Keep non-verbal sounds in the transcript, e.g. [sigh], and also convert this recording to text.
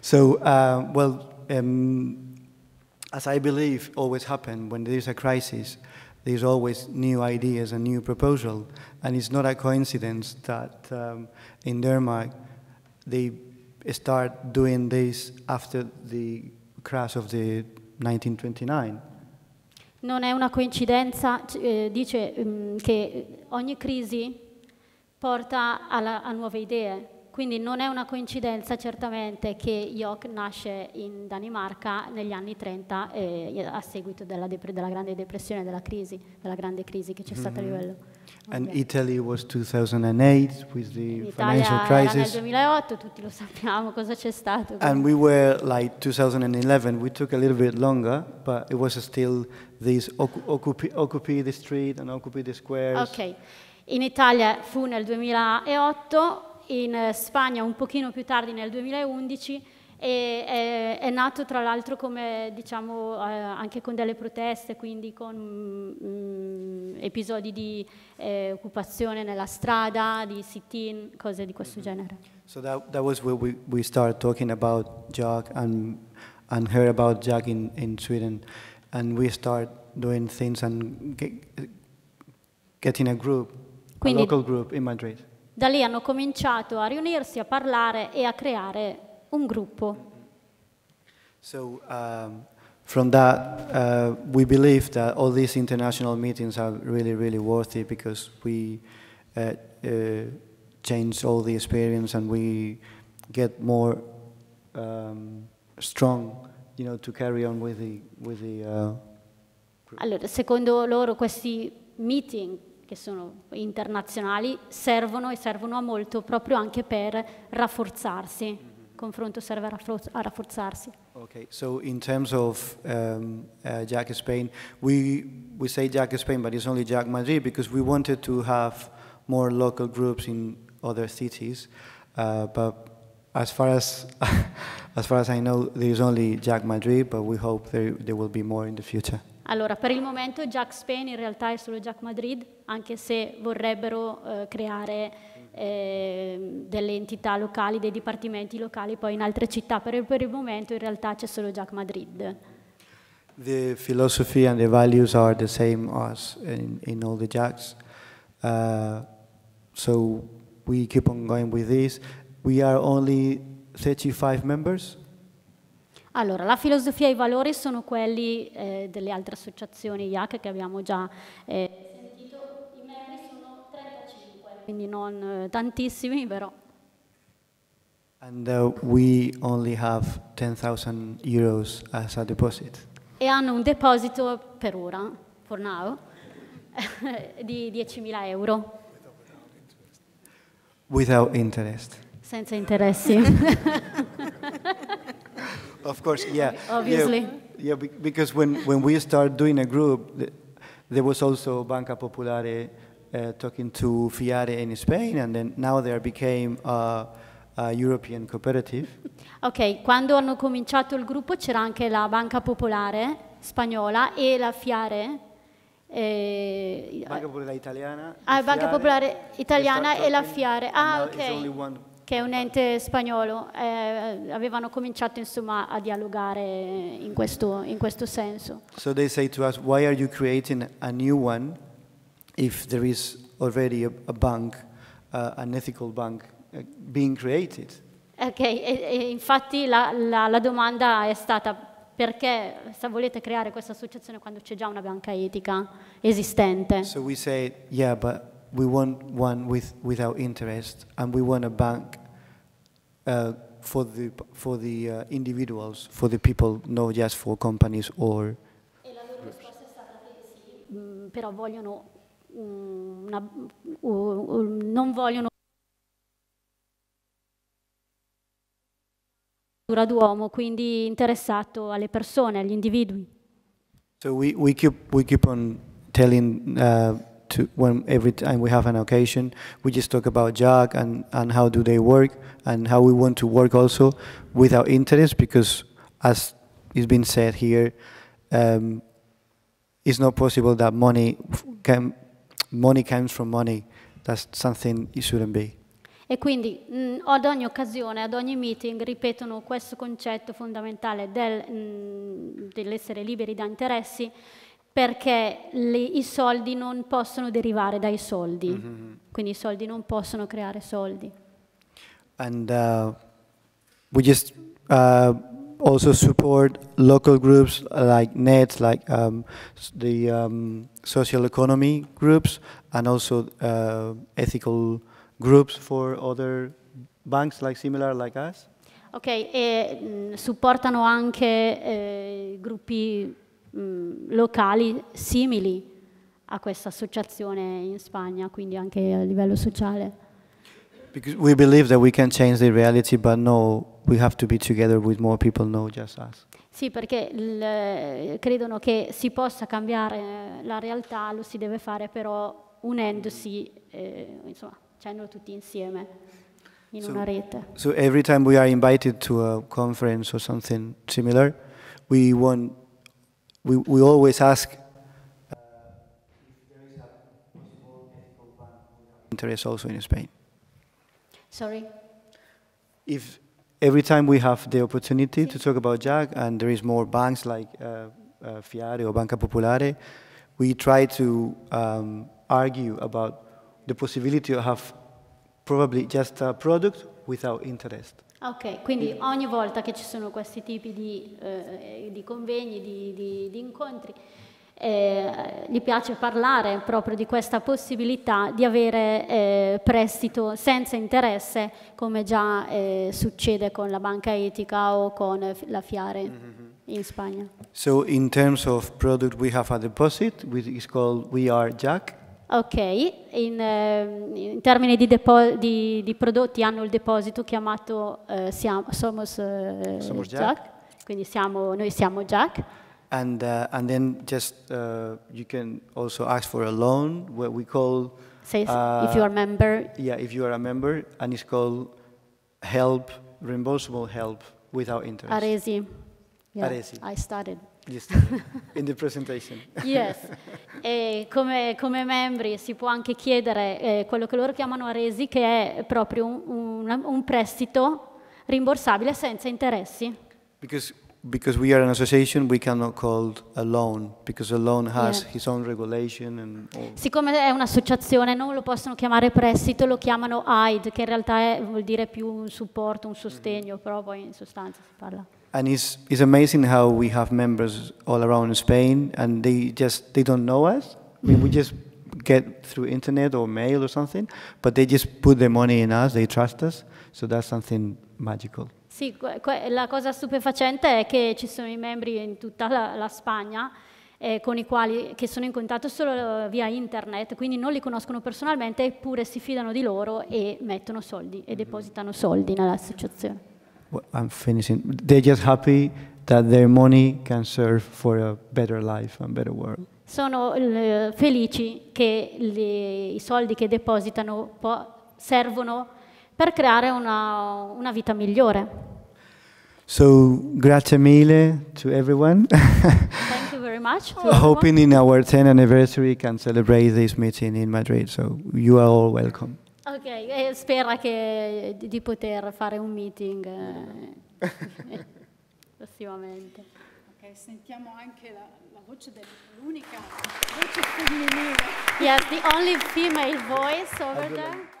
So, uh, well, um, as I believe always happens when there's a crisis, there's always new ideas and new proposal, and it's not a coincidence that um, in Denmark they start doing this after the crash of the 1929. Non è una coincidenza, eh, dice mm, che ogni crisi porta alla, a nuove idee. Quindi non è una coincidenza certamente che Jok nasce in Danimarca negli anni 30 eh, a seguito della, della, grande depressione, della crisi, della grande crisi che c'è stata mm -hmm. a mm-hmm. livello And okay. Italy was 2008 with the Italia financial crisis. Era nel 2008, tutti lo sappiamo [laughs] cosa c'è stato. Quindi. And we were like 2011, we took a little bit longer, but it was still this occupy, occupy the street and occupy the squares. Ok. In Italia fu nel 2008 in eh, Spagna un pochino più tardi nel 2011 e è, eh, è nato tra l'altro come diciamo eh, anche con delle proteste, quindi con mh, mm, episodi di eh, occupazione nella strada, di sit-in, cose di questo mm-hmm. genere. So that, that was where we, we started talking about Jack and, and heard about Jack in, in Sweden and we started doing things and get, getting a group, quindi, a local group in Madrid. Da lì hanno cominciato a riunirsi, a parlare e a creare un gruppo. So, um, from that, uh, we believe that all these international meetings are really, really worthy because we uh, uh, change all the experience and we get more um, strong, you know, to carry on with the, with the uh, Allora, secondo loro questi meeting che sono internazionali, servono e servono a molto proprio anche per rafforzarsi. Il confronto serve a, rafforz a rafforzarsi. Okay, so in terms of um, uh, Jack Spain, we, we say Jack Spain, but it's only Jack Madrid because we wanted to have more local groups in other cities. Uh, but as far as, [laughs] as far as I know, there is only Jack Madrid, but we hope there, there will be more in the future. Allora, per il momento Jack Spain in realtà è solo Jack Madrid, anche se vorrebbero eh, creare eh, delle entità locali, dei dipartimenti locali poi in altre città, però per il momento in realtà c'è solo Jack Madrid. The philosophy and the values are the same as in, in all the Jacks. Uh, so we keep on going with this. We are only 35 members. Allora, la filosofia e i valori sono quelli eh, delle altre associazioni IAC che abbiamo già eh, sentito. I membri sono 35, quindi non eh, tantissimi, però. And uh, we only have 10,000 euros as a deposit. E hanno un deposito per ora, for now, [laughs] di 10.000 euro. Without interest. Senza interessi. [laughs] of course, yeah. [laughs] Obviously. Yeah, yeah, because when, when we started doing a group, there was also Banca Popolare uh, talking to Fiare in Spain, and then now they became a, a European cooperative. Ok, quando hanno cominciato il gruppo c'era anche la Banca Popolare spagnola e la Fiare eh, Banca Popolare Italiana. Ah, Banca Popolare Italiana e la Fiare. Ah, ok che è un ente spagnolo, eh, avevano cominciato insomma a dialogare in questo, in questo senso. So they say to us, why are you creating a new one if there is already a, a bank, uh, an ethical bank uh, being created? Ok, e, e infatti la, la, la domanda è stata perché se volete creare questa associazione quando c'è già una banca etica esistente. So we say, yeah, but we want one with, without interest and we want a bank Uh, for the for the uh, individuals, for the people, not just for companies or. la loro risposta è stata sì, mm, però vogliono mm, una, uh, non vogliono d'uomo, quindi interessato alle persone, agli individui. So we, we keep we keep on telling uh, to when every time we have an occasion, we just talk about Jack and, and how do they work and how we want to work also with our interests because as is being said here, um, it's not possible that money can, money comes from money. That's something it shouldn't be. E quindi mh, mm, ad ogni occasione, ad ogni meeting ripetono questo concetto fondamentale del, mm, dell'essere liberi da interessi perché le, i soldi non possono derivare dai soldi, mm-hmm. quindi i soldi non possono creare soldi. And uh, we just uh, also support local groups like NET, like um, the um, social economy groups, and also uh, ethical groups for other banks like similar like us. Ok, e mh, mm, supportano anche eh, gruppi locali simili a questa associazione in Spagna, quindi anche a livello sociale. Because we believe that we can change the reality, but no, we have to be together with more people, no just us. Sì, perché il, eh, credono che si possa cambiare eh, la realtà, lo si deve fare però unendosi, eh, insomma, facendo tutti insieme in so, una rete. So every time we are invited to a conference or something similar, we want we, we always ask uh, interest also in Spain. Sorry? If every time we have the opportunity to talk about JAG and there is more banks like uh, uh, Fiare or Banca Popolare, we try to um, argue about the possibility of have probably just a product without interest. Ok, quindi ogni volta che ci sono questi tipi di, eh, di convegni, di, di, di incontri, eh, gli piace parlare proprio di questa possibilità di avere eh, prestito senza interesse, come già eh, succede con la banca etica o con la Fiare. Mm -hmm. in Spagna. So in terms of product we have a deposit which is called We Are Jack Ok, in, eh, in termini di, di, di, prodotti hanno il deposito chiamato eh, siamo, Somos, eh, Somos Jack. Jack. quindi siamo, noi siamo Jack. And, uh, and then just uh, you can also ask for a loan, what we call... Says, uh, if you are a member. Yeah, if you are a member, and it's called help, reimbursable help without interest. Aresi. Yeah, Aresi. I started. [laughs] in the presentation. yes. [laughs] come, come, membri si può anche chiedere eh, quello che loro chiamano aresi, che è proprio un, un, un prestito rimborsabile senza interessi. Because because we are an association, we cannot call a loan because a loan has yeah. his own regulation and Siccome è un'associazione, non lo possono chiamare prestito, lo chiamano aid, che in realtà è, vuol dire più un supporto, un sostegno, mm -hmm. però poi in sostanza si parla and it's, it's amazing how we have members all around Spain and they just they don't know us. I mean, we just get through internet or mail or something, but they just put their money in us, they trust us. So that's something magical. Sì, la cosa stupefacente è che ci sono i membri in tutta la, la Spagna eh, con i quali che sono in contatto solo eh, via internet, quindi non li conoscono personalmente, eppure si fidano di loro e mettono soldi e mm-hmm. depositano soldi nell'associazione. I'm finishing. They're just happy that their money can serve for a better life and better world. Sono eh, felici che le, i soldi che depositano servono per creare una, una vita migliore. So, grazie mille to everyone. [laughs] Thank you very much. Hoping in our 10th anniversary can celebrate this meeting in Madrid. So, you are all welcome. Ok, eh, spera che, di, di poter fare un meeting eh, [laughs] prossimamente. Ok, sentiamo anche la, la voce dell'unica voce femminile. Yes, the only female voice over there.